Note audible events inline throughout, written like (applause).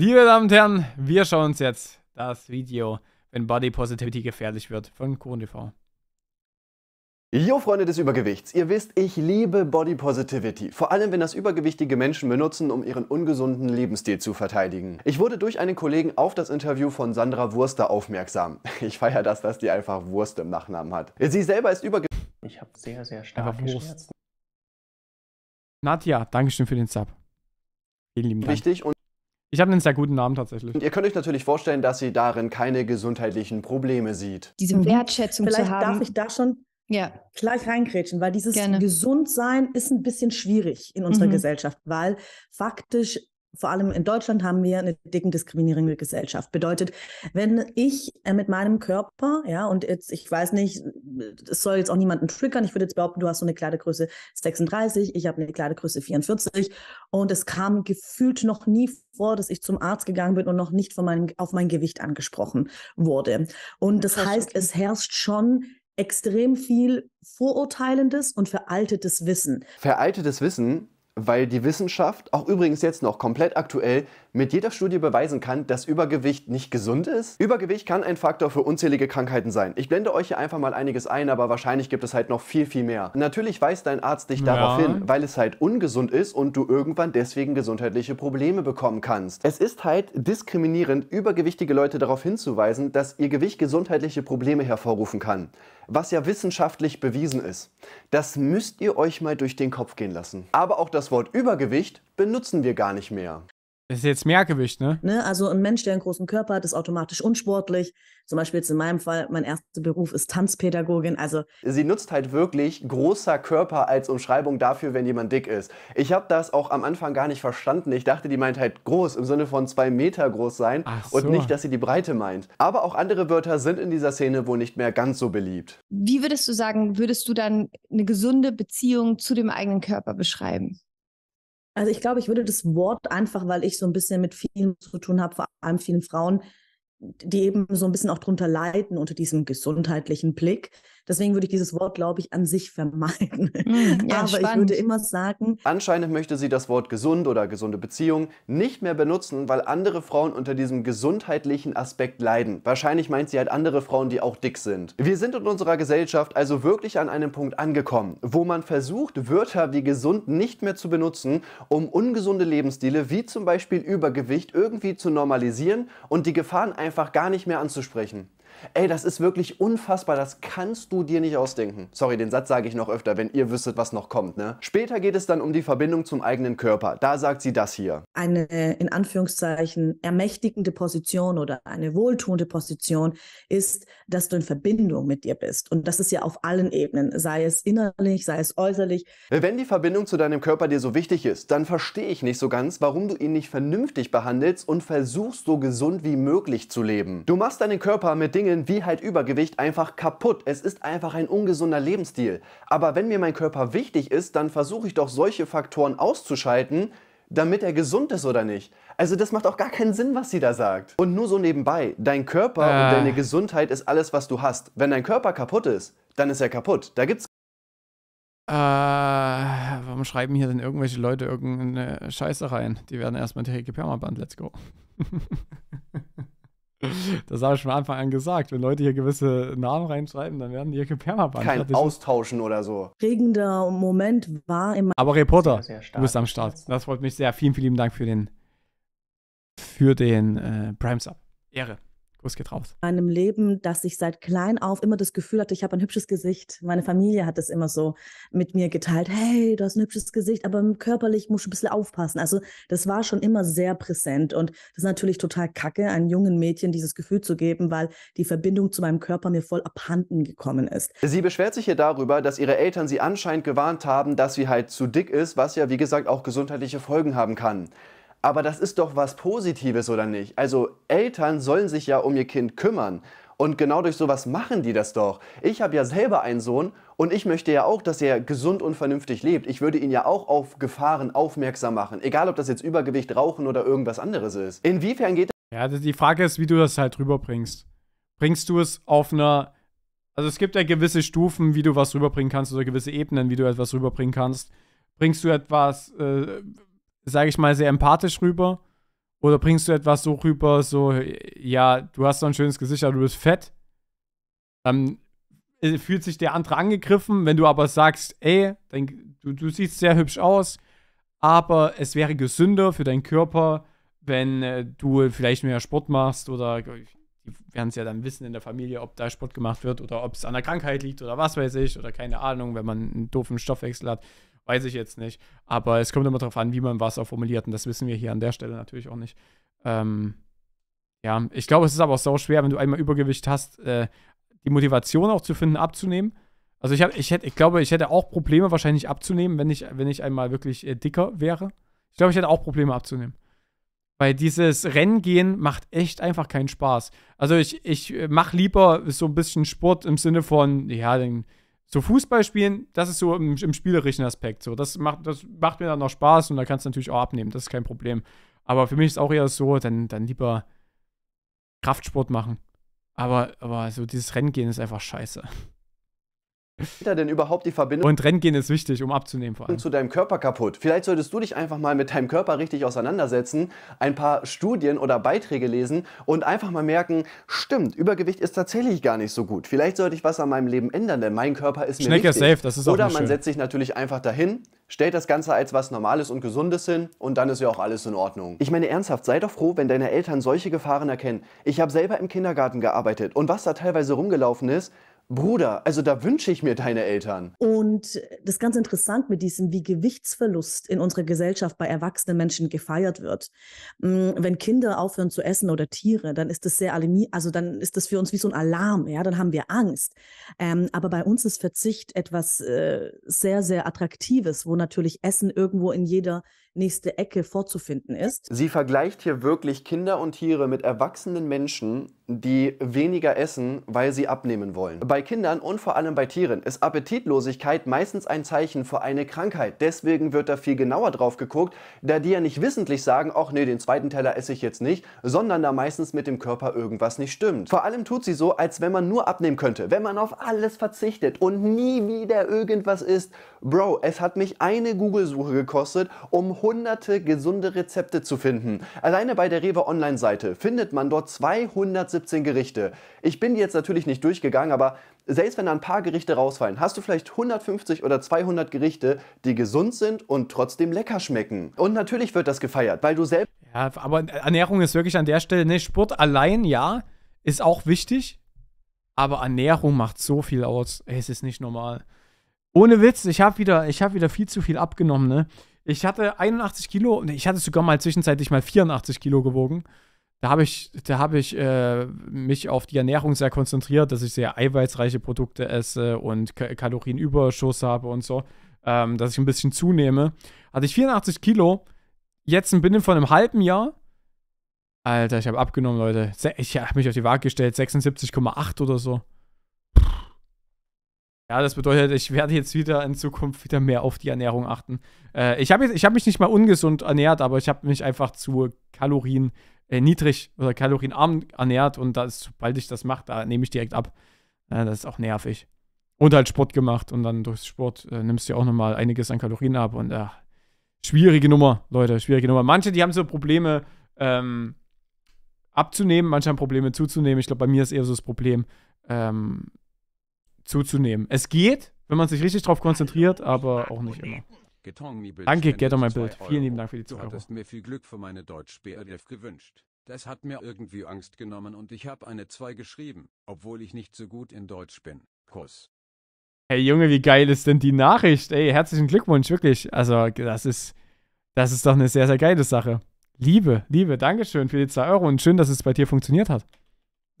Liebe Damen und Herren, wir schauen uns jetzt das Video, wenn Body Positivity gefährlich wird, von KuhnTV. TV. Jo Freunde des Übergewichts, ihr wisst, ich liebe Body Positivity, vor allem wenn das übergewichtige Menschen benutzen, um ihren ungesunden Lebensstil zu verteidigen. Ich wurde durch einen Kollegen auf das Interview von Sandra Wurster aufmerksam. (laughs) Ich feiere das, dass die einfach Wurst im Nachnamen hat. Sie selber ist übergewichtig. Ich habe sehr, sehr starke Schmerzen. Nadja, Dankeschön für den Sub. Vielen lieben Dank. Wichtig und ich habe einen sehr guten Namen tatsächlich. Und ihr könnt euch natürlich vorstellen, dass sie darin keine gesundheitlichen Probleme sieht. Diese mhm. Wertschätzung Vielleicht zu haben. darf ich da schon ja. gleich reingrätschen, weil dieses Gerne. Gesundsein ist ein bisschen schwierig in unserer mhm. Gesellschaft, weil faktisch vor allem in Deutschland haben wir eine dicken diskriminierende Gesellschaft. Bedeutet, wenn ich äh, mit meinem Körper, ja, und jetzt, ich weiß nicht, es soll jetzt auch niemanden triggern, ich würde jetzt behaupten, du hast so eine Kleidergröße 36, ich habe eine Kleidergröße 44 und es kam gefühlt noch nie vor, dass ich zum Arzt gegangen bin und noch nicht von meinem, auf mein Gewicht angesprochen wurde. Und das, das heißt, okay. es herrscht schon extrem viel vorurteilendes und veraltetes Wissen. Veraltetes Wissen weil die Wissenschaft, auch übrigens jetzt noch komplett aktuell, mit jeder Studie beweisen kann, dass Übergewicht nicht gesund ist? Übergewicht kann ein Faktor für unzählige Krankheiten sein. Ich blende euch hier einfach mal einiges ein, aber wahrscheinlich gibt es halt noch viel, viel mehr. Natürlich weist dein Arzt dich ja. darauf hin, weil es halt ungesund ist und du irgendwann deswegen gesundheitliche Probleme bekommen kannst. Es ist halt diskriminierend, übergewichtige Leute darauf hinzuweisen, dass ihr Gewicht gesundheitliche Probleme hervorrufen kann. Was ja wissenschaftlich bewiesen ist. Das müsst ihr euch mal durch den Kopf gehen lassen. Aber auch das Wort Übergewicht benutzen wir gar nicht mehr. Das ist jetzt Mehrgewicht, ne? ne? Also ein Mensch, der einen großen Körper hat, ist automatisch unsportlich. Zum Beispiel jetzt in meinem Fall, mein erster Beruf ist Tanzpädagogin. Also sie nutzt halt wirklich großer Körper als Umschreibung dafür, wenn jemand dick ist. Ich habe das auch am Anfang gar nicht verstanden. Ich dachte, die meint halt groß im Sinne von zwei Meter groß sein Ach so. und nicht, dass sie die Breite meint. Aber auch andere Wörter sind in dieser Szene wohl nicht mehr ganz so beliebt. Wie würdest du sagen, würdest du dann eine gesunde Beziehung zu dem eigenen Körper beschreiben? Also ich glaube, ich würde das Wort einfach, weil ich so ein bisschen mit vielen zu tun habe, vor allem vielen Frauen, die eben so ein bisschen auch drunter leiden unter diesem gesundheitlichen Blick, Deswegen würde ich dieses Wort, glaube ich, an sich vermeiden. Hm, ja, Aber spannend. ich würde immer sagen. Anscheinend möchte sie das Wort gesund oder gesunde Beziehung nicht mehr benutzen, weil andere Frauen unter diesem gesundheitlichen Aspekt leiden. Wahrscheinlich meint sie halt andere Frauen, die auch dick sind. Wir sind in unserer Gesellschaft also wirklich an einem Punkt angekommen, wo man versucht, Wörter wie gesund nicht mehr zu benutzen, um ungesunde Lebensstile wie zum Beispiel Übergewicht irgendwie zu normalisieren und die Gefahren einfach gar nicht mehr anzusprechen. Ey, das ist wirklich unfassbar, das kannst du dir nicht ausdenken. Sorry, den Satz sage ich noch öfter, wenn ihr wüsstet, was noch kommt, ne? Später geht es dann um die Verbindung zum eigenen Körper. Da sagt sie das hier. Eine in Anführungszeichen ermächtigende Position oder eine wohltuende Position ist dass du in Verbindung mit dir bist. Und das ist ja auf allen Ebenen, sei es innerlich, sei es äußerlich. Wenn die Verbindung zu deinem Körper dir so wichtig ist, dann verstehe ich nicht so ganz, warum du ihn nicht vernünftig behandelst und versuchst, so gesund wie möglich zu leben. Du machst deinen Körper mit Dingen wie halt Übergewicht einfach kaputt. Es ist einfach ein ungesunder Lebensstil. Aber wenn mir mein Körper wichtig ist, dann versuche ich doch solche Faktoren auszuschalten, damit er gesund ist oder nicht. Also das macht auch gar keinen Sinn, was sie da sagt. Und nur so nebenbei, dein Körper ah. und deine Gesundheit ist alles, was du hast. Wenn dein Körper kaputt ist, dann ist er kaputt. Da gibt's äh, warum schreiben hier denn irgendwelche Leute irgendeine Scheiße rein? Die werden erstmal direkt Permaband, let's go. (laughs) (laughs) Das habe ich von Anfang an gesagt. Wenn Leute hier gewisse Namen reinschreiben, dann werden die hier gepermabannt. Kein das Austauschen oder so. Regender Moment war immer. Aber Reporter, du bist am Start. Das freut mich sehr. Vielen, vielen lieben Dank für den, für den äh, Prime Sub. Ehre. Gruß geht raus. In meinem Leben, dass ich seit klein auf immer das Gefühl hatte, ich habe ein hübsches Gesicht. Meine Familie hat das immer so mit mir geteilt. Hey, du hast ein hübsches Gesicht, aber körperlich musst du ein bisschen aufpassen. Also das war schon immer sehr präsent. Und das ist natürlich total kacke, einem jungen Mädchen dieses Gefühl zu geben, weil die Verbindung zu meinem Körper mir voll abhanden gekommen ist. Sie beschwert sich hier darüber, dass ihre Eltern sie anscheinend gewarnt haben, dass sie halt zu dick ist, was ja wie gesagt auch gesundheitliche Folgen haben kann. Aber das ist doch was Positives, oder nicht? Also Eltern sollen sich ja um ihr Kind kümmern. Und genau durch sowas machen die das doch. Ich habe ja selber einen Sohn und ich möchte ja auch, dass er gesund und vernünftig lebt. Ich würde ihn ja auch auf Gefahren aufmerksam machen. Egal, ob das jetzt Übergewicht, Rauchen oder irgendwas anderes ist. Inwiefern geht das? Ja, also die Frage ist, wie du das halt rüberbringst. Bringst du es auf einer. Also es gibt ja gewisse Stufen, wie du was rüberbringen kannst oder gewisse Ebenen, wie du etwas rüberbringen kannst. Bringst du etwas. Äh sage ich mal, sehr empathisch rüber? Oder bringst du etwas so rüber, so, ja, du hast so ein schönes Gesicht, aber du bist fett? Dann äh, fühlt sich der andere angegriffen. Wenn du aber sagst, ey, dein, du, du siehst sehr hübsch aus, aber es wäre gesünder für deinen Körper, wenn äh, du vielleicht mehr Sport machst oder die werden es ja dann wissen in der Familie, ob da Sport gemacht wird oder ob es an der Krankheit liegt oder was weiß ich oder keine Ahnung, wenn man einen doofen Stoffwechsel hat. Weiß ich jetzt nicht. Aber es kommt immer darauf an, wie man was auch formuliert. Und das wissen wir hier an der Stelle natürlich auch nicht. Ähm, ja, ich glaube, es ist aber auch so schwer, wenn du einmal Übergewicht hast, äh, die Motivation auch zu finden, abzunehmen. Also ich, hab, ich, hätt, ich glaube, ich hätte auch Probleme wahrscheinlich abzunehmen, wenn ich, wenn ich einmal wirklich äh, dicker wäre. Ich glaube, ich hätte auch Probleme abzunehmen. Weil dieses Renngehen macht echt einfach keinen Spaß. Also ich, ich äh, mache lieber so ein bisschen Sport im Sinne von, ja, dann so Fußball spielen, das ist so im, im, spielerischen Aspekt. So, das macht, das macht mir dann noch Spaß und da kannst du natürlich auch abnehmen, das ist kein Problem. Aber für mich ist auch eher so, dann, dann lieber Kraftsport machen. Aber, aber so dieses Rennen gehen ist einfach scheiße geht da denn überhaupt die Verbindung? Und Rentgehen ist wichtig, um abzunehmen vor allem. Zu deinem Körper kaputt. Vielleicht solltest du dich einfach mal mit deinem Körper richtig auseinandersetzen, ein paar Studien oder Beiträge lesen und einfach mal merken, stimmt, Übergewicht ist tatsächlich gar nicht so gut. Vielleicht sollte ich was an meinem Leben ändern, denn mein Körper ist mir Schnecke wichtig. safe, das ist auch Oder man schön. setzt sich natürlich einfach dahin, stellt das Ganze als was Normales und Gesundes hin und dann ist ja auch alles in Ordnung. Ich meine ernsthaft, sei doch froh, wenn deine Eltern solche Gefahren erkennen. Ich habe selber im Kindergarten gearbeitet und was da teilweise rumgelaufen ist, Bruder, also da wünsche ich mir deine Eltern. Und das ist ganz interessant mit diesem, wie Gewichtsverlust in unserer Gesellschaft bei erwachsenen Menschen gefeiert wird. Mm, wenn Kinder aufhören zu essen oder Tiere, dann ist das sehr also dann ist das für uns wie so ein Alarm, ja, dann haben wir Angst. Ähm, aber bei uns ist Verzicht etwas äh, sehr, sehr Attraktives, wo natürlich Essen irgendwo in jeder nächste Ecke vorzufinden ist. Sie vergleicht hier wirklich Kinder und Tiere mit erwachsenen Menschen, die weniger essen, weil sie abnehmen wollen. Bei Kindern und vor allem bei Tieren ist Appetitlosigkeit meistens ein Zeichen für eine Krankheit. Deswegen wird da viel genauer drauf geguckt, da die ja nicht wissentlich sagen, ach nee, den zweiten Teller esse ich jetzt nicht, sondern da meistens mit dem Körper irgendwas nicht stimmt. Vor allem tut sie so, als wenn man nur abnehmen könnte, wenn man auf alles verzichtet und nie wieder irgendwas isst. Bro, es hat mich eine Google-Suche gekostet, um hunderte gesunde Rezepte zu finden. Alleine bei der Rewe Online-Seite findet man dort 217 Gerichte. Ich bin jetzt natürlich nicht durchgegangen, aber selbst wenn da ein paar Gerichte rausfallen, hast du vielleicht 150 oder 200 Gerichte, die gesund sind und trotzdem lecker schmecken. Und natürlich wird das gefeiert, weil du selbst. Ja, aber Ernährung ist wirklich an der Stelle, ne, Sport allein, ja, ist auch wichtig, aber Ernährung macht so viel aus. es ist nicht normal. Ohne Witz, ich habe wieder, ich hab wieder viel zu viel abgenommen, ne? Ich hatte 81 Kilo, ich hatte sogar mal zwischenzeitlich mal 84 Kilo gewogen. Da habe ich, da hab ich äh, mich auf die Ernährung sehr konzentriert, dass ich sehr eiweißreiche Produkte esse und K Kalorienüberschuss habe und so, ähm, dass ich ein bisschen zunehme. Hatte ich 84 Kilo, jetzt ein Binnen von einem halben Jahr. Alter, ich habe abgenommen, Leute. Ich habe mich auf die Waage gestellt, 76,8 oder so. Ja, das bedeutet, ich werde jetzt wieder in Zukunft wieder mehr auf die Ernährung achten. Äh, ich habe hab mich nicht mal ungesund ernährt, aber ich habe mich einfach zu Kalorien äh, niedrig oder kalorienarm ernährt und das, sobald ich das mache, da nehme ich direkt ab. Äh, das ist auch nervig. Und halt Sport gemacht und dann durch Sport äh, nimmst du ja auch nochmal einiges an Kalorien ab und ja, schwierige Nummer, Leute, schwierige Nummer. Manche, die haben so Probleme ähm, abzunehmen, manche haben Probleme zuzunehmen. Ich glaube, bei mir ist eher so das Problem, ähm, zuzunehmen. Es geht, wenn man sich richtig drauf konzentriert, aber auch nicht immer. Danke, Get on my Bild. Vielen lieben Dank für die Zugabe. Du hattest mir viel Glück für meine Deutsch-BRF gewünscht. Das hat mir irgendwie Angst genommen und ich habe eine 2 geschrieben, obwohl ich nicht so gut in Deutsch bin. Kuss. Hey Junge, wie geil ist denn die Nachricht? Ey, herzlichen Glückwunsch, wirklich. Also, das ist, das ist doch eine sehr, sehr geile Sache. Liebe, Liebe, Dankeschön für die 2 Euro und schön, dass es bei dir funktioniert hat.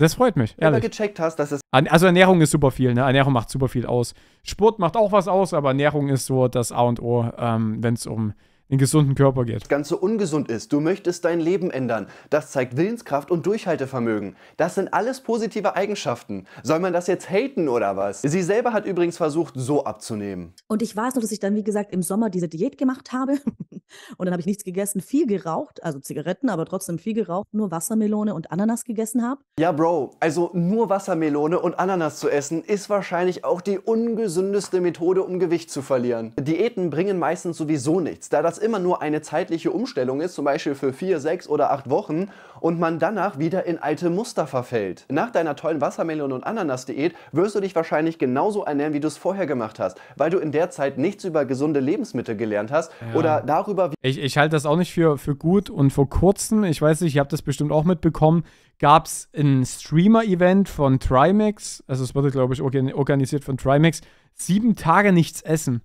Das freut mich, ehrlich. Wenn du gecheckt hast, dass es. Also Ernährung ist super viel, ne? Ernährung macht super viel aus. Sport macht auch was aus, aber Ernährung ist so das A und O, ähm, wenn es um den gesunden Körper geht. Ganz so ungesund ist. Du möchtest dein Leben ändern. Das zeigt Willenskraft und Durchhaltevermögen. Das sind alles positive Eigenschaften. Soll man das jetzt haten oder was? Sie selber hat übrigens versucht, so abzunehmen. Und ich weiß noch, dass ich dann, wie gesagt, im Sommer diese Diät gemacht habe. (laughs) und dann habe ich nichts gegessen, viel geraucht, also Zigaretten, aber trotzdem viel geraucht, nur Wassermelone und Ananas gegessen habe. Ja, Bro, also nur Wassermelone und Ananas zu essen ist wahrscheinlich auch die ungesündeste Methode, um Gewicht zu verlieren. Diäten bringen meistens sowieso nichts, da das immer nur eine zeitliche Umstellung ist, zum Beispiel für vier, sechs oder acht Wochen, und man danach wieder in alte Muster verfällt. Nach deiner tollen Wassermelon- und Ananas-Diät wirst du dich wahrscheinlich genauso ernähren, wie du es vorher gemacht hast, weil du in der Zeit nichts über gesunde Lebensmittel gelernt hast ja. oder darüber, wie. Ich, ich halte das auch nicht für, für gut und vor kurzem, ich weiß nicht, ich habe das bestimmt auch mitbekommen, gab es ein Streamer-Event von Trimax, also es wurde, glaube ich, organisiert von Trimax, sieben Tage nichts essen.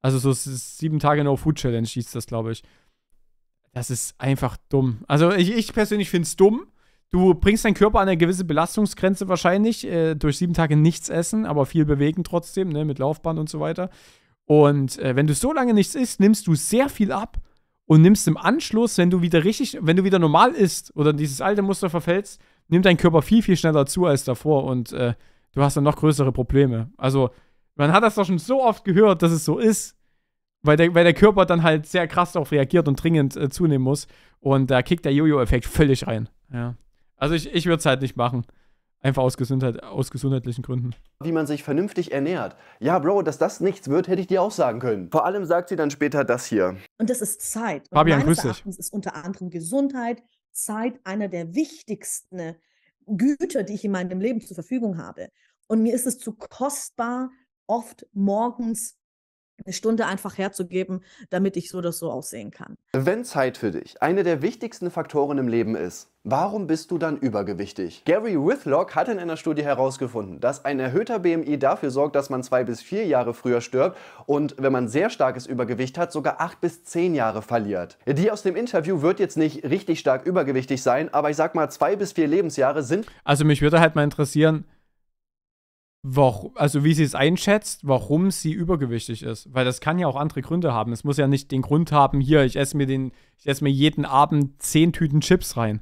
Also so sieben Tage No Food Challenge hieß das, glaube ich. Das ist einfach dumm. Also ich, ich persönlich finde es dumm. Du bringst deinen Körper an eine gewisse Belastungsgrenze wahrscheinlich äh, durch sieben Tage nichts essen, aber viel bewegen trotzdem, ne, mit Laufbahn und so weiter. Und äh, wenn du so lange nichts isst, nimmst du sehr viel ab und nimmst im Anschluss, wenn du wieder richtig, wenn du wieder normal isst oder dieses alte Muster verfällst, nimmt dein Körper viel, viel schneller zu als davor und äh, du hast dann noch größere Probleme. Also man hat das doch schon so oft gehört, dass es so ist, weil der, weil der Körper dann halt sehr krass darauf reagiert und dringend äh, zunehmen muss. Und da kickt der Jojo-Effekt völlig rein. Ja. Also ich, ich würde es halt nicht machen. Einfach aus, Gesundheit, aus gesundheitlichen Gründen. Wie man sich vernünftig ernährt. Ja, Bro, dass das nichts wird, hätte ich dir auch sagen können. Vor allem sagt sie dann später das hier. Und das ist Zeit. Und Fabian, grüß dich. ist unter anderem Gesundheit, Zeit einer der wichtigsten Güter, die ich in meinem Leben zur Verfügung habe. Und mir ist es zu kostbar, oft morgens eine Stunde einfach herzugeben, damit ich so das so aussehen kann. Wenn Zeit für dich eine der wichtigsten Faktoren im Leben ist, warum bist du dann übergewichtig? Gary Withlock hat in einer Studie herausgefunden, dass ein erhöhter BMI dafür sorgt, dass man zwei bis vier Jahre früher stirbt und wenn man sehr starkes Übergewicht hat, sogar acht bis zehn Jahre verliert. Die aus dem Interview wird jetzt nicht richtig stark übergewichtig sein, aber ich sag mal, zwei bis vier Lebensjahre sind. Also mich würde halt mal interessieren, warum, also wie sie es einschätzt, warum sie übergewichtig ist. Weil das kann ja auch andere Gründe haben. Es muss ja nicht den Grund haben, hier, ich esse mir den, ich esse mir jeden Abend zehn Tüten Chips rein.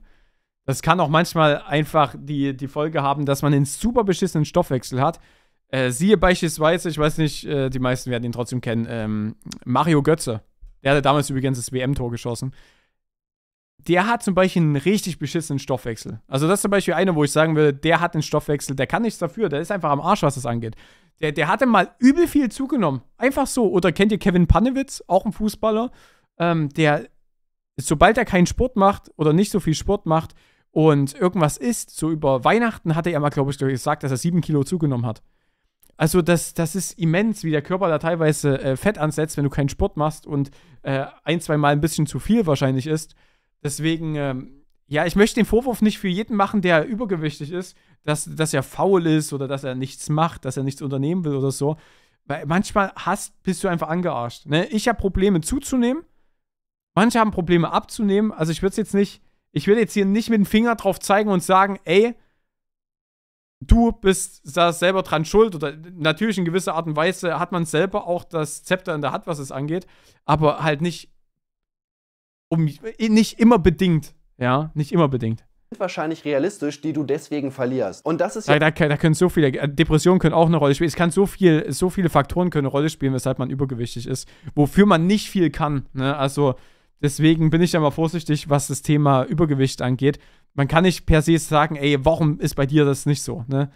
Das kann auch manchmal einfach die, die Folge haben, dass man einen super beschissenen Stoffwechsel hat. Äh, siehe beispielsweise, ich weiß nicht, äh, die meisten werden ihn trotzdem kennen, ähm, Mario Götze. Der hatte damals übrigens das WM-Tor geschossen der hat zum Beispiel einen richtig beschissenen Stoffwechsel. Also das ist zum Beispiel einer, wo ich sagen würde, der hat einen Stoffwechsel, der kann nichts dafür, der ist einfach am Arsch, was das angeht. Der, der hatte mal übel viel zugenommen. Einfach so. Oder kennt ihr Kevin Panewitz, auch ein Fußballer, ähm, der, sobald er keinen Sport macht oder nicht so viel Sport macht und irgendwas isst, so über Weihnachten hatte er mal, glaube ich, gesagt, dass er sieben Kilo zugenommen hat. Also das, das ist immens, wie der Körper da teilweise äh, Fett ansetzt, wenn du keinen Sport machst und äh, ein, zwei Mal ein bisschen zu viel wahrscheinlich ist. Deswegen, ähm, ja, ich möchte den Vorwurf nicht für jeden machen, der übergewichtig ist, dass, dass er faul ist oder dass er nichts macht, dass er nichts unternehmen will oder so. Weil manchmal hast, bist du einfach angearscht. Ne? Ich habe Probleme zuzunehmen. Manche haben Probleme abzunehmen. Also ich würde es jetzt nicht, ich würde jetzt hier nicht mit dem Finger drauf zeigen und sagen, ey, du bist da selber dran schuld. Oder natürlich in gewisser Art und Weise hat man selber auch das Zepter in der Hand, was es angeht, aber halt nicht um, nicht immer bedingt. Ja, nicht immer bedingt. Wahrscheinlich realistisch, die du deswegen verlierst. Und das ist ja. Da, da, da können so viele. Äh, Depressionen können auch eine Rolle spielen. Es kann so viel, so viele Faktoren können eine Rolle spielen, weshalb man übergewichtig ist, wofür man nicht viel kann. Ne? Also deswegen bin ich da mal vorsichtig, was das Thema Übergewicht angeht. Man kann nicht per se sagen, ey, warum ist bei dir das nicht so? Ne?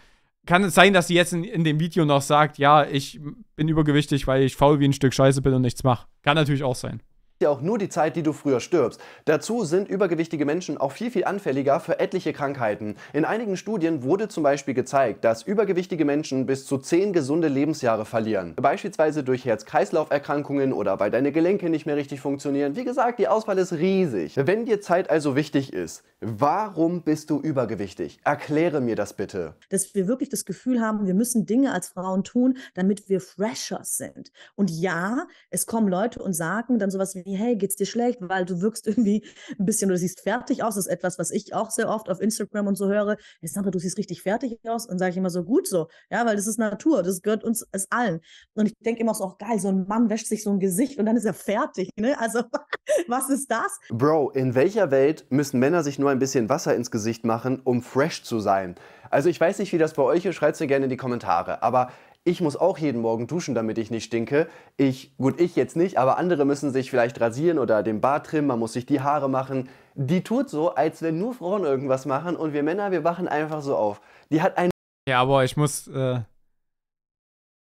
Kann es sein, dass sie jetzt in, in, dem Video noch sagt, ja, ich bin übergewichtig, weil ich faul wie ein Stück Scheiße bin und nichts mache? Kann natürlich auch sein ja auch nur die Zeit, die du früher stirbst. Dazu sind übergewichtige Menschen auch viel, viel anfälliger für etliche Krankheiten. In einigen Studien wurde zum Beispiel gezeigt, dass übergewichtige Menschen bis zu 10 gesunde Lebensjahre verlieren. Beispielsweise durch Herz-Kreislauf-Erkrankungen oder weil deine Gelenke nicht mehr richtig funktionieren. Wie gesagt, die Auswahl ist riesig. Wenn dir Zeit also wichtig ist, warum bist du übergewichtig? Erkläre mir das bitte. Dass wir wirklich das Gefühl haben, wir müssen Dinge als Frauen tun, damit wir fresher sind. Und ja, es kommen Leute und sagen dann sowas wie, irgendwie, hey, geht's dir schlecht, weil du wirkst irgendwie ein bisschen oder siehst fertig aus. Das ist etwas, was ich auch sehr oft auf Instagram und so höre. Hey, Sandra, du siehst richtig fertig aus. Und sage ich immer so, gut so. Ja, weil das ist Natur. Das gehört uns es allen. Und ich denke immer so, auch oh, geil, so ein Mann wäscht sich so ein Gesicht und dann ist er fertig. Ne? Also, (laughs) was ist das? Bro, in welcher Welt müssen Männer sich nur ein bisschen Wasser ins Gesicht machen, um fresh zu sein? Also ich weiß nicht, wie das bei euch ist, schreibt es mir gerne in die Kommentare. Aber ich muss auch jeden Morgen duschen, damit ich nicht stinke. Ich, gut, ich jetzt nicht, aber andere müssen sich vielleicht rasieren oder den Bart trimmen, man muss sich die Haare machen. Die tut so, als wenn nur Frauen irgendwas machen und wir Männer, wir wachen einfach so auf. Die hat einen. Ja, aber ich muss, äh,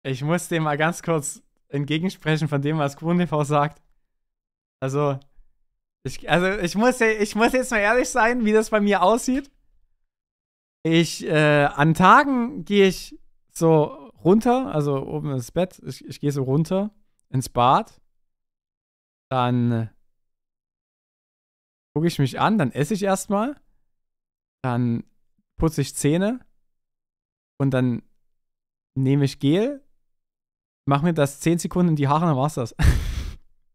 ich muss dem mal ganz kurz entgegensprechen von dem, was QNTV sagt. Also, ich, also ich, muss, ich muss jetzt mal ehrlich sein, wie das bei mir aussieht. Ich, äh, an Tagen gehe ich so runter, also oben ins Bett. Ich, ich gehe so runter ins Bad. Dann äh, gucke ich mich an, dann esse ich erstmal. Dann putze ich Zähne. Und dann nehme ich Gel, mache mir das 10 Sekunden in die Haare, dann war's das.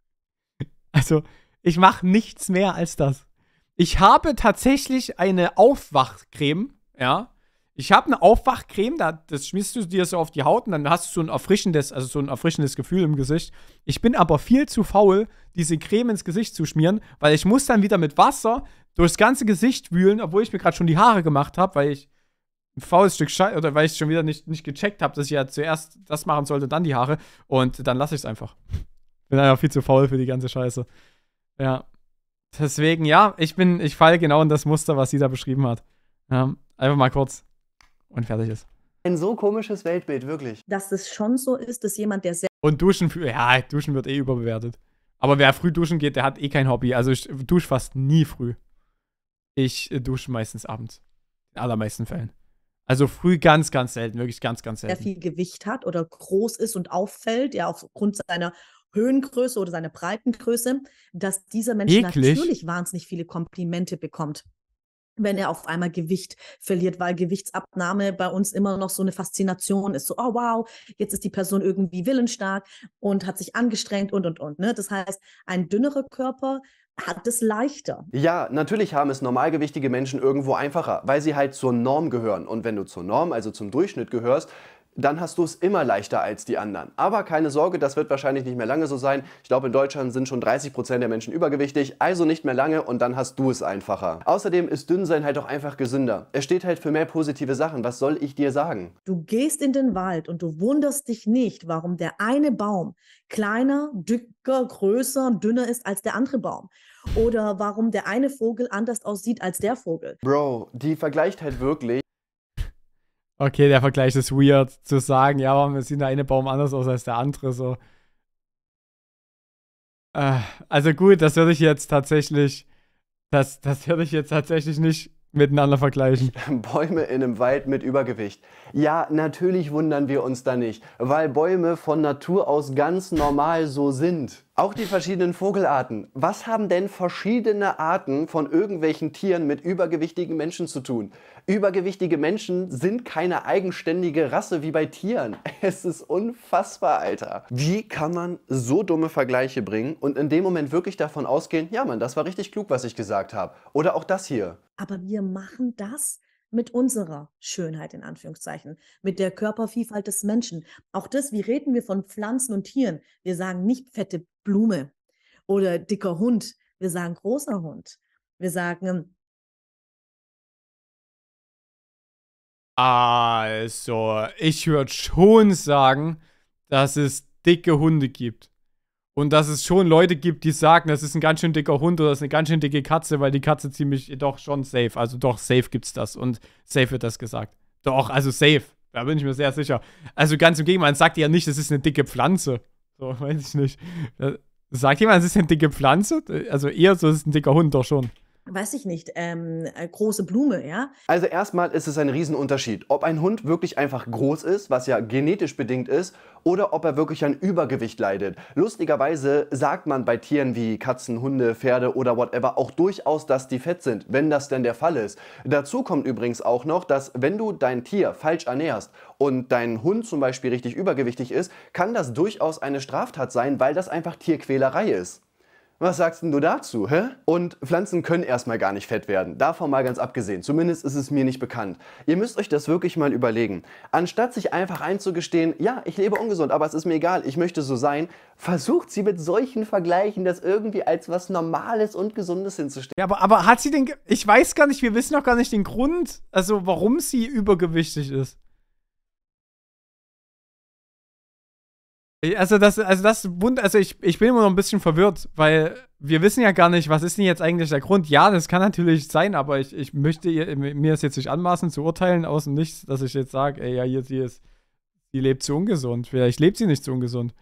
(laughs) also, ich mache nichts mehr als das. Ich habe tatsächlich eine Aufwachcreme, ja. Ich habe eine Aufwachcreme, da, das schmierst du dir so auf die Haut und dann hast du so ein erfrischendes, also so ein erfrischendes Gefühl im Gesicht. Ich bin aber viel zu faul, diese Creme ins Gesicht zu schmieren, weil ich muss dann wieder mit Wasser durchs ganze Gesicht wühlen, obwohl ich mir gerade schon die Haare gemacht habe, weil ich ein faules Stück Scheiße, oder weil ich schon wieder nicht, nicht gecheckt habe, dass ich ja zuerst das machen sollte, dann die Haare. Und dann lasse ich es einfach. Bin einfach viel zu faul für die ganze Scheiße. Ja. Deswegen, ja, ich bin, ich falle genau in das Muster, was sie da beschrieben hat. Ja, einfach mal kurz und fertig ist. Ein so komisches Weltbild, wirklich. Dass es schon so ist, dass jemand, der sehr. Und duschen, ja, duschen wird eh überbewertet. Aber wer früh duschen geht, der hat eh kein Hobby. Also ich dusche fast nie früh. Ich äh, dusche meistens abends. In allermeisten Fällen. Also früh ganz, ganz selten, wirklich ganz, ganz selten. Der viel Gewicht hat oder groß ist und auffällt, ja, aufgrund seiner Höhengröße oder seiner Breitengröße, dass dieser Mensch Eklig. natürlich wahnsinnig viele Komplimente bekommt wenn er auf einmal Gewicht verliert, weil Gewichtsabnahme bei uns immer noch so eine Faszination ist. So, oh wow, jetzt ist die Person irgendwie willensstark und hat sich angestrengt und und und. Ne? Das heißt, ein dünnerer Körper hat es leichter. Ja, natürlich haben es normalgewichtige Menschen irgendwo einfacher, weil sie halt zur Norm gehören. Und wenn du zur Norm, also zum Durchschnitt gehörst, dann hast du es immer leichter als die anderen. Aber keine Sorge, das wird wahrscheinlich nicht mehr lange so sein. Ich glaube, in Deutschland sind schon 30% der Menschen übergewichtig, also nicht mehr lange und dann hast du es einfacher. Außerdem ist Dünnsein halt auch einfach gesünder. Es steht halt für mehr positive Sachen. Was soll ich dir sagen? Du gehst in den Wald und du wunderst dich nicht, warum der eine Baum kleiner, dicker, größer, dünner ist als der andere Baum. Oder warum der eine Vogel anders aussieht als der Vogel. Bro, die vergleicht halt wirklich okay, der Vergleich ist weird zu sagen, ja, warum sieht der eine Baum anders aus als der andere so. Äh, also gut, das würde ich jetzt tatsächlich, das, das würde ich jetzt tatsächlich nicht miteinander vergleichen. (laughs) Bäume in einem Wald mit Übergewicht. Ja, natürlich wundern wir uns da nicht, weil Bäume von Natur aus ganz normal so sind. Auch die verschiedenen Vogelarten. Was haben denn verschiedene Arten von irgendwelchen Tieren mit übergewichtigen Menschen zu tun? Übergewichtige Menschen sind keine eigenständige Rasse wie bei Tieren. (laughs) Es ist unfassbar, Alter. Wie kann man so dumme Vergleiche bringen und in dem Moment wirklich davon ausgehen, ja Mann, das war richtig klug, was ich gesagt habe. Oder auch das hier aber wir machen das mit unserer Schönheit in Anführungszeichen, mit der Körpervielfalt des Menschen. Auch das, wie reden wir von Pflanzen und Tieren? Wir sagen nicht fette Blume oder dicker Hund, wir sagen großer Hund. Wir sagen ähm, Also, ich würde schon sagen, dass es dicke Hunde gibt. Und dass es schon Leute gibt, die sagen, das ist ein ganz schön dicker Hund oder das ist eine ganz schön dicke Katze, weil die Katze ziemlich doch schon safe. Also doch, safe gibt's das. Und safe wird das gesagt. Doch, also safe. Da bin ich mir sehr sicher. Also ganz im Gegenteil, man sagt ja nicht, das ist eine dicke Pflanze. So, (laughs) weiß ich nicht. Äh, sagt jemand, es ist eine dicke Pflanze? Also eher so, es ist ein dicker Hund, doch schon weiß ich nicht, ähm, äh, große Blume, ja? Also erstmal ist es ein Riesenunterschied, ob ein Hund wirklich einfach groß ist, was ja genetisch bedingt ist, oder ob er wirklich an Übergewicht leidet. Lustigerweise sagt man bei Tieren wie Katzen, Hunde, Pferde oder whatever auch durchaus, dass die fett sind, wenn das denn der Fall ist. Dazu kommt übrigens auch noch, dass wenn du dein Tier falsch ernährst und dein Hund zum Beispiel richtig übergewichtig ist, kann das durchaus eine Straftat sein, weil das einfach Tierquälerei ist. Was sagst denn du dazu? Hä? Und Pflanzen können erstmal gar nicht fett werden. Davon mal ganz abgesehen. Zumindest ist es mir nicht bekannt. Ihr müsst euch das wirklich mal überlegen. Anstatt sich einfach einzugestehen, ja, ich lebe ungesund, aber es ist mir egal, ich möchte so sein, versucht sie mit solchen Vergleichen das irgendwie als was Normales und Gesundes hinzustellen. Ja, aber, aber hat sie den. ich weiß gar nicht, wir wissen noch gar nicht den Grund, also warum sie übergewichtig ist. Also das, also das Bund, also ich, ich bin immer noch ein bisschen verwirrt, weil wir wissen ja gar nicht, was ist denn jetzt eigentlich der Grund. Ja, das kann natürlich sein, aber ich, ich möchte ihr, mir das jetzt nicht anmaßen zu urteilen, aus dem nichts, dass ich jetzt sage, ey, ja, hier, sie ist, sie lebt zu ungesund. Vielleicht lebt sie nicht zu ungesund.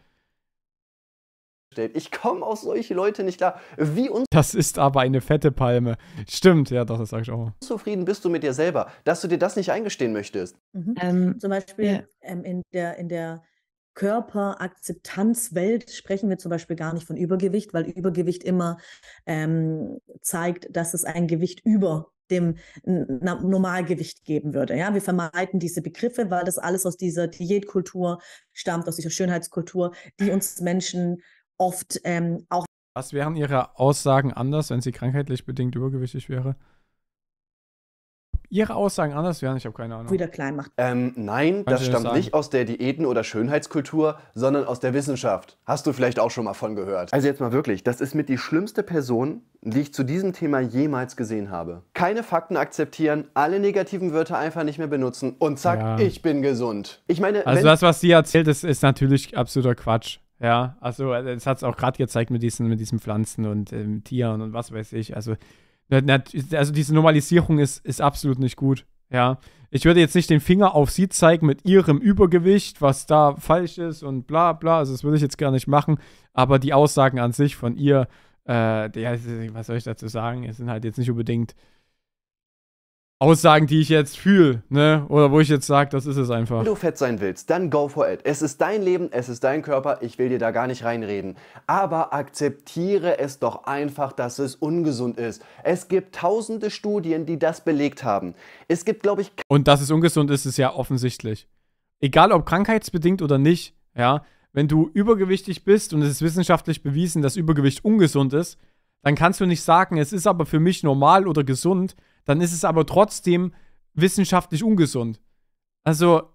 Ich komme auf solche Leute nicht klar. Wie uns das ist aber eine fette Palme. Stimmt, ja, doch, das sage ich auch. Wie Zufrieden bist du mit dir selber, dass du dir das nicht eingestehen möchtest. Mhm. Ähm, Zum Beispiel ja. ähm, in der, in der Körperakzeptanzwelt sprechen wir zum Beispiel gar nicht von Übergewicht, weil Übergewicht immer ähm, zeigt, dass es ein Gewicht über dem Normalgewicht geben würde. Ja, wir vermeiden diese Begriffe, weil das alles aus dieser Diätkultur stammt, aus dieser Schönheitskultur, die uns Menschen oft ähm, auch. Was wären Ihre Aussagen anders, wenn sie krankheitlich bedingt übergewichtig wäre? ihre Aussagen anders werden, ich habe keine Ahnung. Wieder klein macht. Ähm, nein, Kannst das stammt das nicht aus der Diäten- oder Schönheitskultur, sondern aus der Wissenschaft. Hast du vielleicht auch schon mal von gehört. Also jetzt mal wirklich, das ist mit die schlimmste Person, die ich zu diesem Thema jemals gesehen habe. Keine Fakten akzeptieren, alle negativen Wörter einfach nicht mehr benutzen und zack, ja. ich bin gesund. Ich meine, also das, was sie erzählt, ist, ist natürlich absoluter Quatsch. Ja, also äh, das hat es auch gerade gezeigt mit diesen, mit diesen Pflanzen und ähm, Tieren und was weiß ich. Also also diese Normalisierung ist, ist absolut nicht gut. Ja. Ich würde jetzt nicht den Finger auf sie zeigen mit ihrem Übergewicht, was da falsch ist und bla bla. Also das würde ich jetzt gar nicht machen. Aber die Aussagen an sich von ihr, äh, die, was soll ich dazu sagen, sind halt jetzt nicht unbedingt Aussagen, die ich jetzt fühle, ne? Oder wo ich jetzt sage, das ist es einfach. Wenn du fett sein willst, dann go for it. Es ist dein Leben, es ist dein Körper, ich will dir da gar nicht reinreden. Aber akzeptiere es doch einfach, dass es ungesund ist. Es gibt tausende Studien, die das belegt haben. Es gibt, glaube ich. Und dass es ungesund ist, ist ja offensichtlich. Egal ob krankheitsbedingt oder nicht, ja, wenn du übergewichtig bist und es ist wissenschaftlich bewiesen, dass Übergewicht ungesund ist, dann kannst du nicht sagen, es ist aber für mich normal oder gesund, dann ist es aber trotzdem wissenschaftlich ungesund. Also,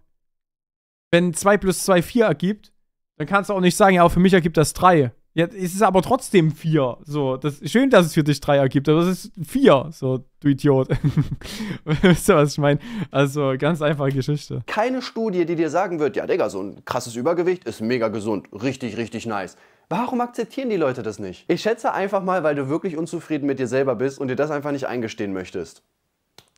wenn 2 plus 2 4 ergibt, dann kannst du auch nicht sagen, ja, für mich ergibt das 3. Ja, es ist aber trotzdem 4. So, das schön, dass es für dich 3 ergibt, aber es ist 4. So, du Idiot. (laughs) weißt du, was ich meine? Also, ganz einfache Geschichte. Keine Studie, die dir sagen wird, ja, Digga, so ein krasses Übergewicht ist mega gesund. Richtig, richtig nice. Warum akzeptieren die Leute das nicht? Ich schätze einfach mal, weil du wirklich unzufrieden mit dir selber bist und dir das einfach nicht eingestehen möchtest.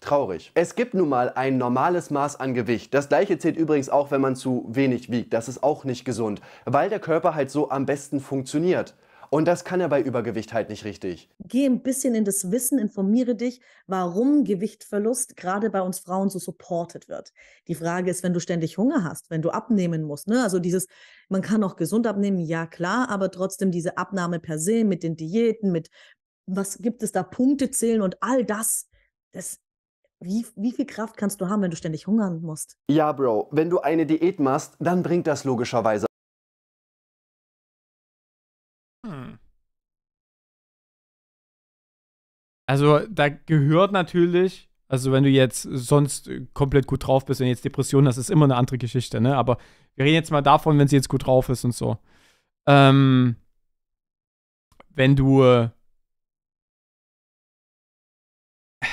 Traurig. Es gibt nun mal ein normales Maß an Gewicht. Das gleiche zählt übrigens auch, wenn man zu wenig wiegt. Das ist auch nicht gesund, weil der Körper halt so am besten funktioniert. Und das kann er bei Übergewicht halt nicht richtig. Geh ein bisschen in das Wissen, informiere dich, warum Gewichtverlust gerade bei uns Frauen so supported wird. Die Frage ist, wenn du ständig Hunger hast, wenn du abnehmen musst, ne? Also dieses, man kann auch gesund abnehmen, ja klar, aber trotzdem diese Abnahme per se mit den Diäten, mit was gibt es da, Punkte zählen und all das, das wie, wie, viel Kraft kannst du haben, wenn du ständig hungern musst? Ja, Bro, wenn du eine Diät machst, dann bringt das logischerweise Also da gehört natürlich, also wenn du jetzt sonst komplett gut drauf bist, wenn jetzt Depression das ist immer eine andere Geschichte, ne? Aber wir reden jetzt mal davon, wenn sie jetzt gut drauf ist und so. Ähm, wenn du äh, (sighs)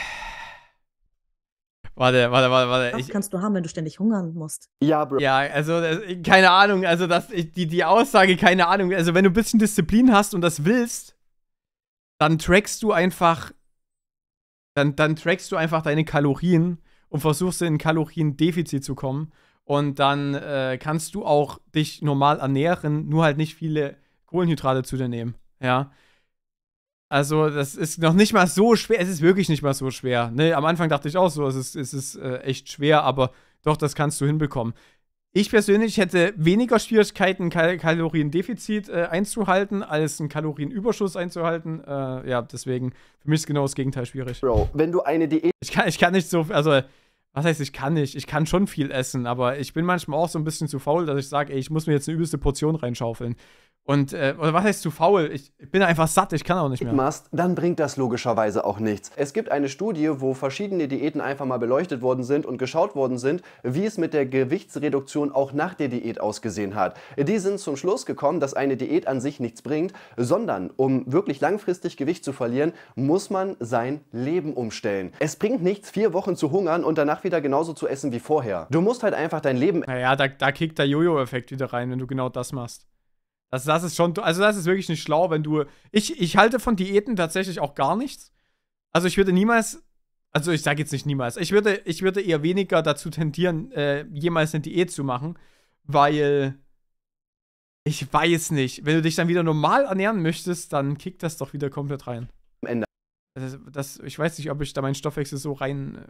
Warte, warte, warte, warte. Das kannst du haben, wenn du ständig hungern musst. Ja, Bro. Ja, also äh, keine Ahnung, also das, die, die Aussage, keine Ahnung. Also wenn du ein bisschen Disziplin hast und das willst, dann trackst du einfach dann, dann trackst du einfach deine Kalorien und versuchst in ein Kaloriendefizit zu kommen. Und dann äh, kannst du auch dich normal ernähren, nur halt nicht viele Kohlenhydrate zu dir nehmen. Ja. Also, das ist noch nicht mal so schwer. Es ist wirklich nicht mal so schwer. Ne? Am Anfang dachte ich auch so, es ist, es ist äh, echt schwer, aber doch, das kannst du hinbekommen. Ich persönlich hätte weniger Schwierigkeiten, ein Kaloriendefizit äh, einzuhalten, als einen Kalorienüberschuss einzuhalten. Äh, ja, deswegen, für mich ist genau das Gegenteil schwierig. Bro, wenn du eine Diät. Ich kann, ich kann nicht so. Also, was heißt, ich kann nicht, ich kann schon viel essen, aber ich bin manchmal auch so ein bisschen zu faul, dass ich sage, ich muss mir jetzt eine übelste Portion reinschaufeln. Und, äh, oder was heißt zu faul? Ich bin einfach satt, ich kann auch nicht mehr. Machst, dann bringt das logischerweise auch nichts. Es gibt eine Studie, wo verschiedene Diäten einfach mal beleuchtet worden sind und geschaut worden sind, wie es mit der Gewichtsreduktion auch nach der Diät ausgesehen hat. Die sind zum Schluss gekommen, dass eine Diät an sich nichts bringt, sondern um wirklich langfristig Gewicht zu verlieren, muss man sein Leben umstellen. Es bringt nichts, vier Wochen zu hungern und danach wieder genauso zu essen wie vorher. Du musst halt einfach dein Leben. Naja, da, da kickt der Jojo-Effekt wieder rein, wenn du genau das machst. Also das ist schon, also das ist wirklich nicht schlau, wenn du. Ich, ich halte von Diäten tatsächlich auch gar nichts. Also ich würde niemals, also ich sage jetzt nicht niemals, ich würde, ich würde eher weniger dazu tendieren, äh, jemals eine Diät zu machen, weil ich weiß nicht, wenn du dich dann wieder normal ernähren möchtest, dann kickt das doch wieder komplett rein. Am Ende. Das, das, ich weiß nicht, ob ich da meinen Stoffwechsel so rein äh,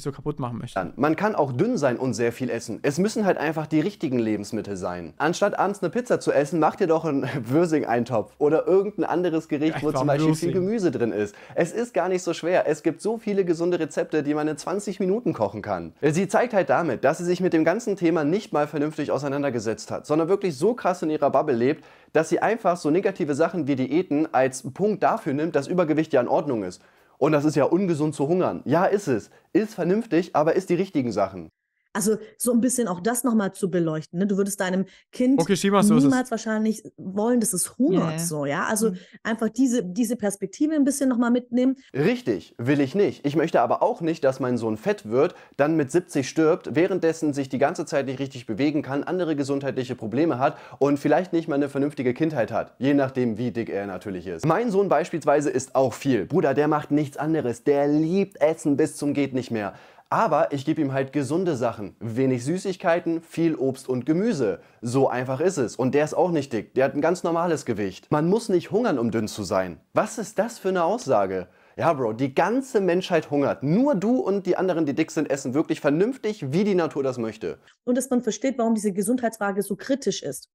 so kaputt machen möchte. Man kann auch dünn sein und sehr viel essen. Es müssen halt einfach die richtigen Lebensmittel sein. Anstatt abends eine Pizza zu essen, macht ihr doch einen (laughs) Würsing-Eintopf oder irgendein anderes Gericht, ja, wo zum Beispiel Würsing. viel Gemüse drin ist. Es ist gar nicht so schwer. Es gibt so viele gesunde Rezepte, die man in 20 Minuten kochen kann. Sie zeigt halt damit, dass sie sich mit dem ganzen Thema nicht mal vernünftig auseinandergesetzt hat, sondern wirklich so krass in ihrer Bubble lebt, dass sie einfach so negative Sachen wie Diäten als Punkt dafür nimmt, dass Übergewicht ja in Ordnung ist. Und das ist ja ungesund zu hungern. Ja, ist es. Ist vernünftig, aber ist die richtigen Sachen. Also so ein bisschen auch das nochmal zu beleuchten. Ne? Du würdest deinem Kind okay, Shimas, niemals wahrscheinlich wollen, dass es hungert. Yeah. So, ja? Also mhm. einfach diese, diese Perspektive ein bisschen nochmal mitnehmen. Richtig, will ich nicht. Ich möchte aber auch nicht, dass mein Sohn fett wird, dann mit 70 stirbt, währenddessen sich die ganze Zeit nicht richtig bewegen kann, andere gesundheitliche Probleme hat und vielleicht nicht mal eine vernünftige Kindheit hat. Je nachdem, wie dick er natürlich ist. Mein Sohn beispielsweise ist auch viel. Bruder, der macht nichts anderes. Der liebt Essen bis zum geht nicht mehr. Aber ich gebe ihm halt gesunde Sachen. Wenig Süßigkeiten, viel Obst und Gemüse. So einfach ist es. Und der ist auch nicht dick. Der hat ein ganz normales Gewicht. Man muss nicht hungern, um dünn zu sein. Was ist das für eine Aussage? Ja, Bro, die ganze Menschheit hungert. Nur du und die anderen, die dick sind, essen wirklich vernünftig, wie die Natur das möchte. Und dass man versteht, warum diese Gesundheitsfrage so kritisch ist.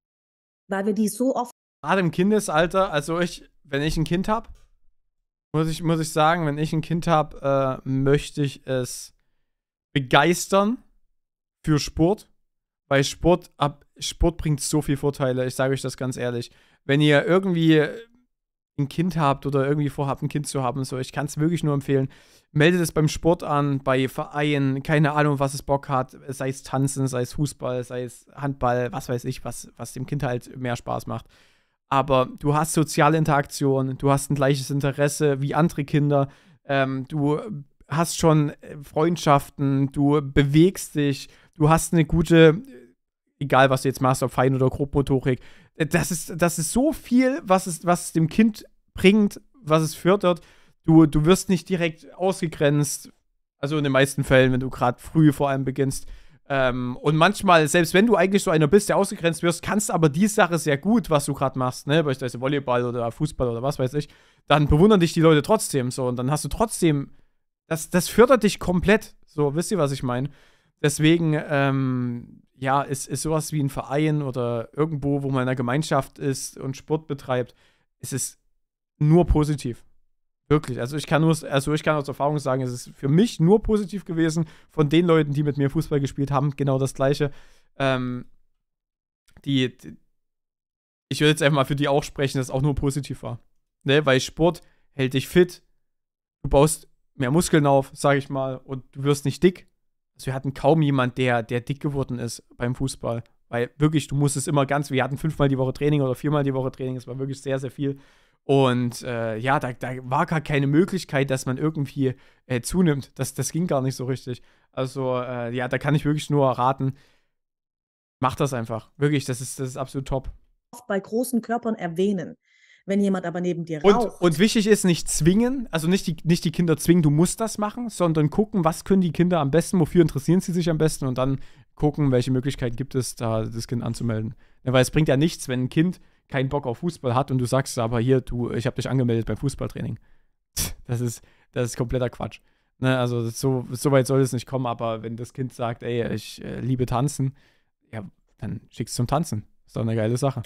Weil wir die so oft. Gerade im Kindesalter, also ich, wenn ich ein Kind habe, muss ich, muss ich sagen, wenn ich ein Kind habe, äh, möchte ich es begeistern für Sport, weil Sport, ab, Sport bringt so viele Vorteile. Ich sage euch das ganz ehrlich. Wenn ihr irgendwie ein Kind habt oder irgendwie vorhabt, ein Kind zu haben, so, ich kann es wirklich nur empfehlen. Meldet es beim Sport an, bei Vereinen, keine Ahnung, was es Bock hat, sei es Tanzen, sei es Fußball, sei es Handball, was weiß ich, was, was dem Kind halt mehr Spaß macht. Aber du hast soziale Interaktion, du hast ein gleiches Interesse wie andere Kinder, ähm, du hast schon äh, Freundschaften, du bewegst dich, du hast eine gute, egal was du jetzt machst, ob Fein- oder Grobmotorik, äh, das ist, das ist so viel, was es, was es dem Kind bringt, was es fördert. Du, du wirst nicht direkt ausgegrenzt, also in den meisten Fällen, wenn du gerade früh vor allem beginnst. Ähm, und manchmal, selbst wenn du eigentlich so einer bist, der ausgegrenzt wirst, kannst aber die Sache sehr gut, was du gerade machst, ne, beispielsweise Volleyball oder Fußball oder was weiß ich, dann bewundern dich die Leute trotzdem so und dann hast du trotzdem das, das fördert dich komplett. So, wisst ihr, was ich meine? Deswegen, ähm, ja, ist, ist sowas wie ein Verein oder irgendwo, wo man in einer Gemeinschaft ist und Sport betreibt, ist es nur positiv. Wirklich. Also ich kann nur, also ich kann aus Erfahrung sagen, es ist für mich nur positiv gewesen von den Leuten, die mit mir Fußball gespielt haben, genau das gleiche. Ähm, die, die ich würde jetzt einfach mal für die auch sprechen, dass es auch nur positiv war. Ne? Weil Sport hält dich fit, du baust mehr Muskeln auf, sage ich mal, und du wirst nicht dick. Also wir hatten kaum jemand, der, der dick geworden ist beim Fußball. Weil wirklich, du musstest immer ganz, wir hatten fünfmal die Woche Training oder viermal die Woche Training, es war wirklich sehr, sehr viel. Und äh, ja, da, da, war gar keine Möglichkeit, dass man irgendwie äh, zunimmt. Das, das ging gar nicht so richtig. Also äh, ja, da kann ich wirklich nur raten, mach das einfach. Wirklich, das ist, das ist absolut top. Bei großen Körpern erwähnen. Wenn jemand aber neben dir und, raucht. Und wichtig ist nicht zwingen, also nicht die, nicht die Kinder zwingen, du musst das machen, sondern gucken, was können die Kinder am besten, wofür interessieren sie sich am besten und dann gucken, welche Möglichkeiten gibt es, da das Kind anzumelden. Ja, weil es bringt ja nichts, wenn ein Kind keinen Bock auf Fußball hat und du sagst aber hier, du, ich habe dich angemeldet beim Fußballtraining. Das ist, das ist kompletter Quatsch. Ne, also so, so weit soll es nicht kommen, aber wenn das Kind sagt, ey, ich äh, liebe tanzen, ja, dann schickst du zum Tanzen. Ist doch eine geile Sache.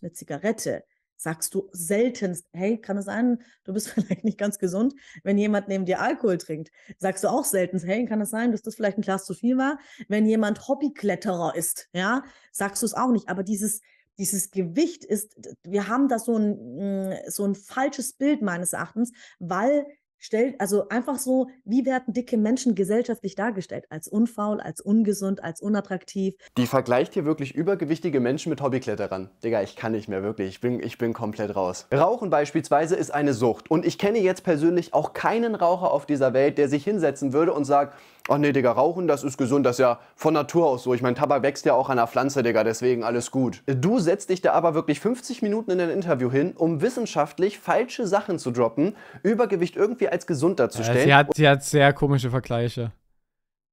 Eine Zigarette sagst du seltenst, hey, kann es sein, du bist (laughs) vielleicht nicht ganz gesund, wenn jemand neben dir Alkohol trinkt. Sagst du auch seltenst, hey, kann es sein, dass das vielleicht ein Glas zu viel war, wenn jemand Hobbykletterer ist, ja? Sagst du es auch nicht, aber dieses dieses Gewicht ist wir haben da so ein mm, so ein falsches Bild meines Erachtens, weil stell, also einfach so, wie werden dicke Menschen gesellschaftlich dargestellt? Als unfaul, als ungesund, als unattraktiv. Die vergleicht hier wirklich übergewichtige Menschen mit Hobbykletterern. Digga, ich kann nicht mehr wirklich. Ich bin, ich bin komplett raus. Rauchen beispielsweise ist eine Sucht. Und ich kenne jetzt persönlich auch keinen Raucher auf dieser Welt, der sich hinsetzen würde und sagt, ach nee, Digga, rauchen, das ist gesund, das ist ja von Natur aus so. Ich meine, Tabak wächst ja auch an der Pflanze, Digga, deswegen alles gut. Du setzt dich da aber wirklich 50 Minuten in ein Interview hin, um wissenschaftlich falsche Sachen zu droppen, Übergewicht irgendwie als gesund darzustellen. Ja, sie, hat, sie hat sehr komische Vergleiche.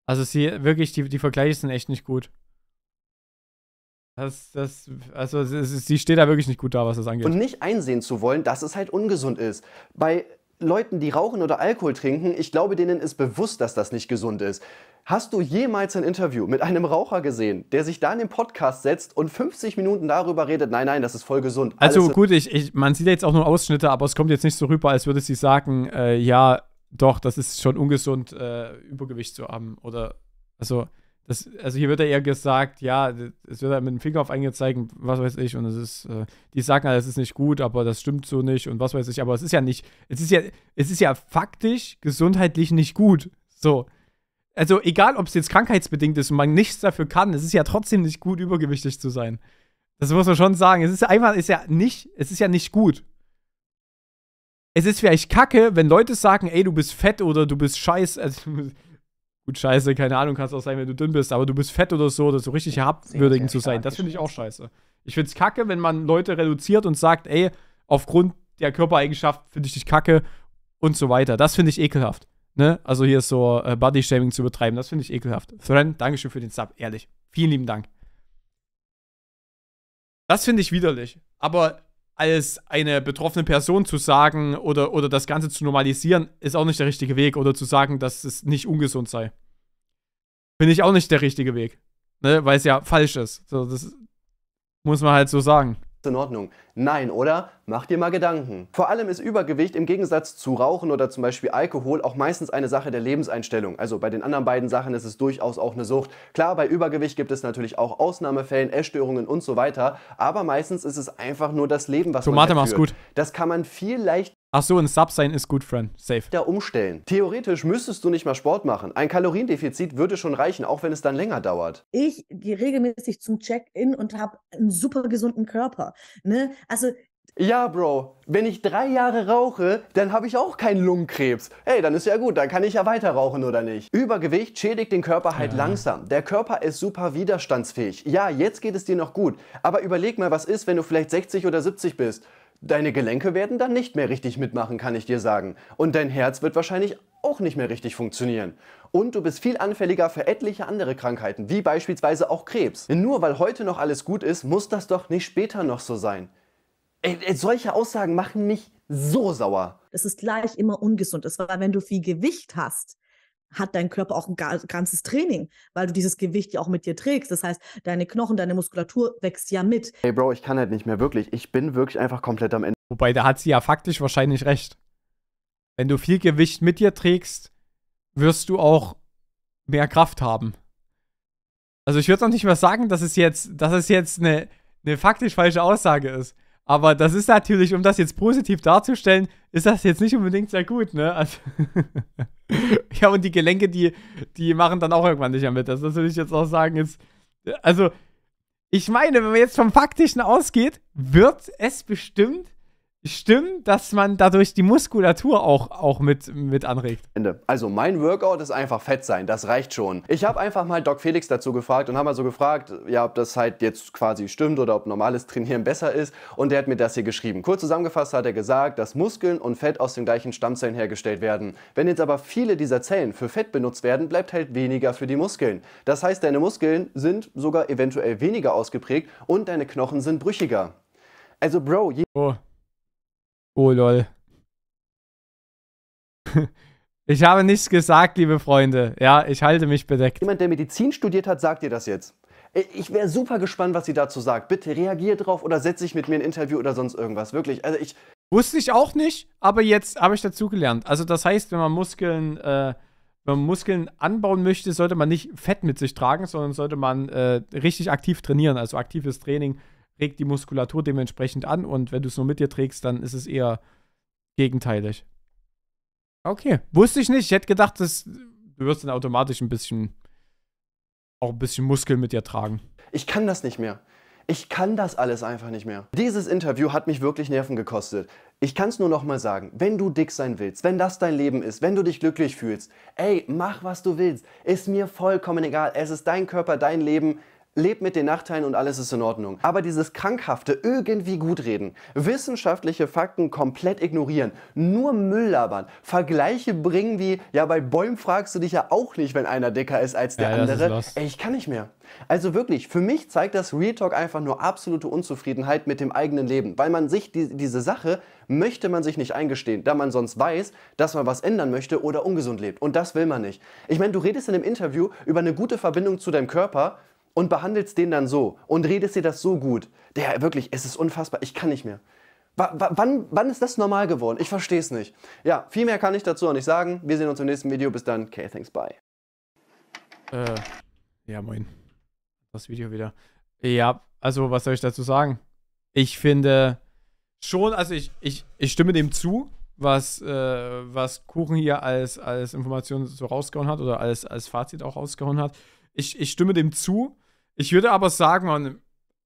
Also sie, wirklich, die, die Vergleiche sind echt nicht gut. Das, das, also sie steht da wirklich nicht gut da, was das angeht. Und nicht einsehen zu wollen, dass es halt ungesund ist. Bei Leuten, die rauchen oder Alkohol trinken, ich glaube, denen ist bewusst, dass das nicht gesund ist. Hast du jemals ein Interview mit einem Raucher gesehen, der sich da in den Podcast setzt und 50 Minuten darüber redet, nein, nein, das ist voll gesund? also gut, ich, ich, man sieht jetzt auch nur Ausschnitte, aber es kommt jetzt nicht so rüber, als würde sie sagen, äh, ja, doch, das ist schon ungesund, äh, Übergewicht zu haben. Oder also das, also hier wird ja eher gesagt, ja, es wird halt mit dem Finger auf eingezeigt, was weiß ich, und es ist, äh, die sagen halt, es ist nicht gut, aber das stimmt so nicht und was weiß ich, aber es ist ja nicht, es ist ja, es ist ja faktisch gesundheitlich nicht gut. So. Also egal, ob es jetzt krankheitsbedingt ist und man nichts dafür kann, es ist ja trotzdem nicht gut, übergewichtig zu sein. Das muss man schon sagen. Es ist einfach, ist ja nicht, es ist ja nicht gut. Es ist vielleicht kacke, wenn Leute sagen, ey, du bist fett oder du bist scheiß, also, Gut, scheiße, keine Ahnung, kannst auch sein, wenn du dünn bist, aber du bist fett oder so, oder so richtig herabwürdigend zu sein, das finde ich auch scheiße. Ich finde es kacke, wenn man Leute reduziert und sagt, ey, aufgrund der Körpereigenschaft finde ich dich kacke und so weiter. Das finde ich ekelhaft. Ne? Also hier so äh, Body-Shaming zu betreiben, das finde ich ekelhaft. Thran, Dankeschön für den Sub, ehrlich. Vielen lieben Dank. Das finde ich widerlich. Aber als eine betroffene Person zu sagen oder, oder das Ganze zu normalisieren, ist auch nicht der richtige Weg. Oder zu sagen, dass es nicht ungesund sei. Finde ich auch nicht der richtige Weg. Ne? Weil es ja falsch ist. So, das muss man halt so sagen in Ordnung? Nein, oder? Mach dir mal Gedanken. Vor allem ist Übergewicht im Gegensatz zu Rauchen oder zum Beispiel Alkohol auch meistens eine Sache der Lebenseinstellung. Also bei den anderen beiden Sachen ist es durchaus auch eine Sucht. Klar, bei Übergewicht gibt es natürlich auch Ausnahmefällen, Essstörungen und so weiter. Aber meistens ist es einfach nur das Leben, was Tomate man führt. gut. Das kann man viel leichter Ach so, ein Sub sein ist gut, Friend. Safe. Da umstellen. Theoretisch müsstest du nicht mal Sport machen. Ein Kaloriendefizit würde schon reichen, auch wenn es dann länger dauert. Ich gehe regelmäßig zum Check-in und habe einen super gesunden Körper. Ne? Also ja, Bro, wenn ich drei Jahre rauche, dann habe ich auch keinen Lungenkrebs. Ey, dann ist ja gut, dann kann ich ja weiter rauchen oder nicht. Übergewicht schädigt den Körper halt ja. langsam. Der Körper ist super widerstandsfähig. Ja, jetzt geht es dir noch gut, aber überleg mal, was ist, wenn du vielleicht 60 oder 70 bist Deine Gelenke werden dann nicht mehr richtig mitmachen, kann ich dir sagen. Und dein Herz wird wahrscheinlich auch nicht mehr richtig funktionieren. Und du bist viel anfälliger für etliche andere Krankheiten, wie beispielsweise auch Krebs. nur weil heute noch alles gut ist, muss das doch nicht später noch so sein. Ey, ey, solche Aussagen machen mich so sauer. Es ist gleich immer ungesund. Es war, wenn du viel Gewicht hast, hat dein Körper auch ein ganzes Training, weil du dieses Gewicht ja auch mit dir trägst. Das heißt, deine Knochen, deine Muskulatur wächst ja mit. Hey Bro, ich kann halt nicht mehr wirklich. Ich bin wirklich einfach komplett am Ende. Wobei, da hat sie ja faktisch wahrscheinlich recht. Wenn du viel Gewicht mit dir trägst, wirst du auch mehr Kraft haben. Also ich würde doch nicht mal sagen, dass es jetzt, dass es jetzt eine, eine faktisch falsche Aussage ist. Aber das ist natürlich, um das jetzt positiv darzustellen, ist das jetzt nicht unbedingt sehr gut, ne? Also (laughs) ja, und die Gelenke, die, die machen dann auch irgendwann nicht mehr mit. das würde ich jetzt auch sagen. Jetzt, äh, also, ich meine, wenn man jetzt vom Faktischen ausgeht, wird es bestimmt Stimmt, dass man dadurch die Muskulatur auch, auch mit, mit anregt. Also mein Workout ist einfach fett sein, das reicht schon. Ich habe einfach mal Doc Felix dazu gefragt und habe mal so gefragt, ja, ob das halt jetzt quasi stimmt oder ob normales Trainieren besser ist und der hat mir das hier geschrieben. Kurz zusammengefasst hat er gesagt, dass Muskeln und Fett aus den gleichen Stammzellen hergestellt werden. Wenn jetzt aber viele dieser Zellen für Fett benutzt werden, bleibt halt weniger für die Muskeln. Das heißt, deine Muskeln sind sogar eventuell weniger ausgeprägt und deine Knochen sind brüchiger. Also Bro, je oh. Oh lol. (laughs) ich habe nichts gesagt, liebe Freunde. Ja, ich halte mich bedeckt. Jemand, der Medizin studiert hat, sagt dir das jetzt. Ich wäre super gespannt, was sie dazu sagt. Bitte reagier drauf oder setz dich mit mir in ein Interview oder sonst irgendwas. Wirklich. Also ich. Wusste ich auch nicht, aber jetzt habe ich dazugelernt. Also das heißt, wenn man Muskeln, äh, wenn man Muskeln anbauen möchte, sollte man nicht Fett mit sich tragen, sondern sollte man äh, richtig aktiv trainieren, also aktives Training regt die Muskulatur dementsprechend an und wenn du es nur mit dir trägst, dann ist es eher gegenteilig. Okay, wusste ich nicht. Ich hätte gedacht, dass du wirst dann automatisch ein bisschen auch ein bisschen Muskeln mit dir tragen. Ich kann das nicht mehr. Ich kann das alles einfach nicht mehr. Dieses Interview hat mich wirklich Nerven gekostet. Ich kann es nur nochmal sagen, wenn du dick sein willst, wenn das dein Leben ist, wenn du dich glücklich fühlst, ey, mach was du willst. Ist mir vollkommen egal. Es ist dein Körper, dein Leben lebt mit den Nachteilen und alles ist in Ordnung. Aber dieses krankhafte irgendwie gutreden, wissenschaftliche Fakten komplett ignorieren, nur Müll labern, Vergleiche bringen wie, ja, bei Bäumen fragst du dich ja auch nicht, wenn einer dicker ist als der ja, andere. Ey, ich kann nicht mehr. Also wirklich, für mich zeigt das Real Talk einfach nur absolute Unzufriedenheit mit dem eigenen Leben, weil man sich die, diese Sache möchte man sich nicht eingestehen, da man sonst weiß, dass man was ändern möchte oder ungesund lebt. Und das will man nicht. Ich meine, du redest in einem Interview über eine gute Verbindung zu deinem Körper, und behandelst den dann so und redest dir das so gut. Der wirklich, es ist unfassbar, ich kann nicht mehr. W wann, wann ist das normal geworden? Ich verstehe es nicht. Ja, viel mehr kann ich dazu auch nicht sagen. Wir sehen uns im nächsten Video. Bis dann. Okay, thanks, bye. Äh, ja, moin. Das Video wieder. Ja, also was soll ich dazu sagen? Ich finde schon, also ich, ich, ich stimme dem zu, was, äh, was Kuchen hier als, als Information so rausgehauen hat oder als, als Fazit auch rausgehauen hat. Ich, ich stimme dem zu, ich würde aber sagen, man,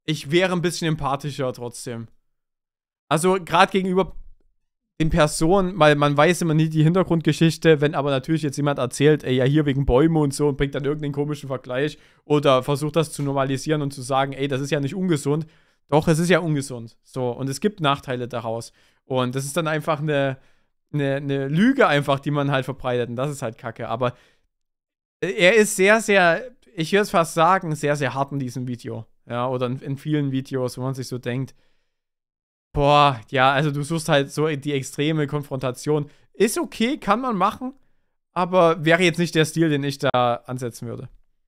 ich wäre ein bisschen empathischer trotzdem. Also gerade gegenüber den Personen, weil man weiß immer nie die Hintergrundgeschichte, wenn aber natürlich jetzt jemand erzählt, ey, ja, hier wegen Bäume und so und bringt dann irgendeinen komischen Vergleich oder versucht das zu normalisieren und zu sagen, ey, das ist ja nicht ungesund. Doch, es ist ja ungesund. So, und es gibt Nachteile daraus. Und das ist dann einfach eine, eine, eine Lüge einfach, die man halt verbreitet und das ist halt Kacke. Aber äh, er ist sehr, sehr ich würde es fast sagen, sehr, sehr hart in diesem Video. Ja, oder in, in vielen Videos, wo man sich so denkt, boah, ja, also du suchst halt so die extreme Konfrontation. Ist okay, kann man machen, aber wäre jetzt nicht der Stil, den ich da ansetzen würde.